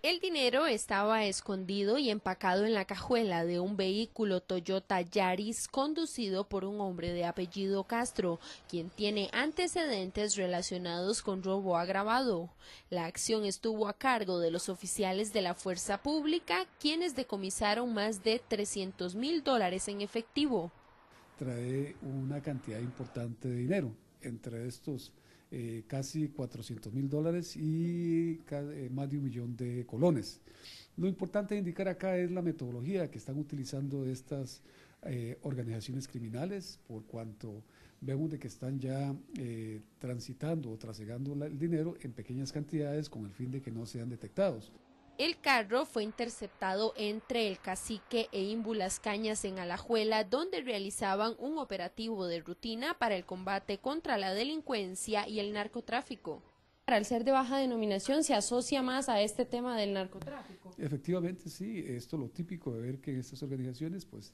El dinero estaba escondido y empacado en la cajuela de un vehículo Toyota Yaris conducido por un hombre de apellido Castro, quien tiene antecedentes relacionados con robo agravado. La acción estuvo a cargo de los oficiales de la Fuerza Pública, quienes decomisaron más de 300 mil dólares en efectivo. Trae una cantidad importante de dinero. Entre estos eh, casi 400 mil dólares y eh, más de un millón de colones. Lo importante de indicar acá es la metodología que están utilizando estas eh, organizaciones criminales, por cuanto vemos de que están ya transitando o trasegando el dinero en pequeñas cantidades con el fin de que no sean detectados. El carro fue interceptado entre el cacique e Ímbulas Cañas en Alajuela, donde realizaban un operativo de rutina para el combate contra la delincuencia y el narcotráfico. Para el ser de baja denominación se asocia más a este tema del narcotráfico. Efectivamente, sí, esto es lo típico de ver que en estas organizaciones pues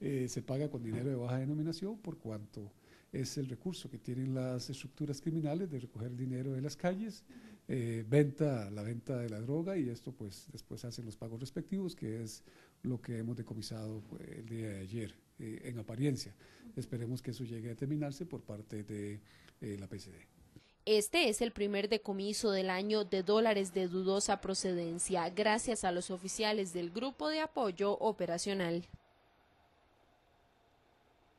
eh, se paga con dinero de baja denominación por cuanto es el recurso que tienen las estructuras criminales de recoger dinero de las calles. Eh, venta, la venta de la droga y esto pues después hacen los pagos respectivos, que es lo que hemos decomisado pues, el día de ayer eh, en apariencia. Esperemos que eso llegue a terminarse por parte de eh, la PCD. Este es el primer decomiso del año de dólares de dudosa procedencia, gracias a los oficiales del Grupo de Apoyo Operacional.